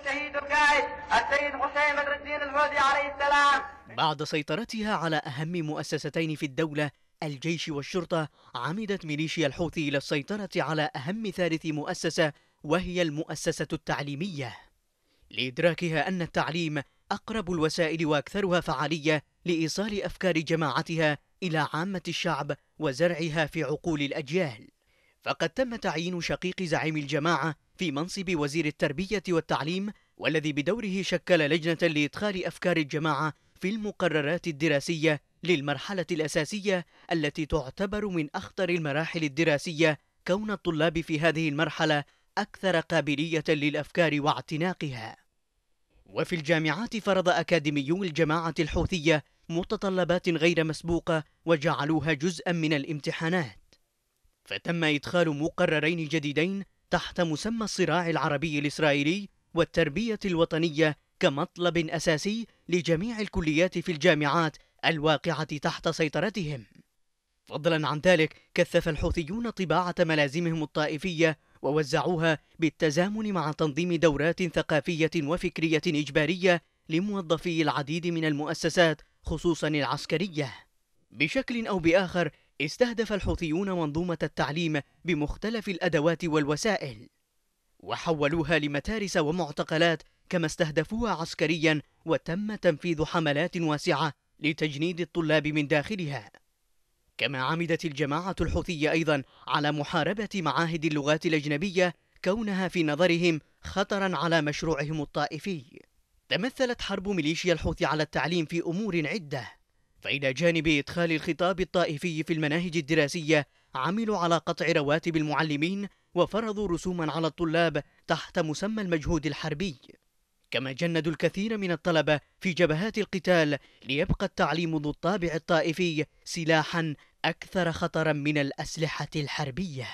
الشهيد القائد السيد حسين بدر الدين الهودي عليه السلام بعد سيطرتها على أهم مؤسستين في الدولة الجيش والشرطة عمدت ميليشيا الحوثي إلى السيطرة على أهم ثالث مؤسسة وهي المؤسسة التعليمية لإدراكها أن التعليم أقرب الوسائل وأكثرها فعالية لإيصال أفكار جماعتها إلى عامة الشعب وزرعها في عقول الأجيال فقد تم تعيين شقيق زعيم الجماعة في منصب وزير التربية والتعليم والذي بدوره شكل لجنة لإدخال أفكار الجماعة في المقررات الدراسية للمرحلة الأساسية التي تعتبر من أخطر المراحل الدراسية كون الطلاب في هذه المرحلة أكثر قابلية للأفكار واعتناقها وفي الجامعات فرض أكاديميو الجماعة الحوثية متطلبات غير مسبوقة وجعلوها جزءا من الامتحانات فتم إدخال مقررين جديدين تحت مسمى الصراع العربي الإسرائيلي والتربية الوطنية كمطلب أساسي لجميع الكليات في الجامعات الواقعة تحت سيطرتهم فضلا عن ذلك كثف الحوثيون طباعة ملازمهم الطائفية ووزعوها بالتزامن مع تنظيم دورات ثقافية وفكرية إجبارية لموظفي العديد من المؤسسات خصوصا العسكرية بشكل أو بآخر استهدف الحوثيون منظومة التعليم بمختلف الأدوات والوسائل وحولوها لمتارس ومعتقلات كما استهدفوها عسكريا وتم تنفيذ حملات واسعة لتجنيد الطلاب من داخلها كما عمدت الجماعة الحوثية أيضا على محاربة معاهد اللغات الأجنبية كونها في نظرهم خطرا على مشروعهم الطائفي تمثلت حرب ميليشيا الحوثي على التعليم في أمور عدة فإلى جانب إدخال الخطاب الطائفي في المناهج الدراسية عملوا على قطع رواتب المعلمين وفرضوا رسوما على الطلاب تحت مسمى المجهود الحربي كما جندوا الكثير من الطلبة في جبهات القتال ليبقى التعليم ذو الطابع الطائفي سلاحا أكثر خطرا من الأسلحة الحربية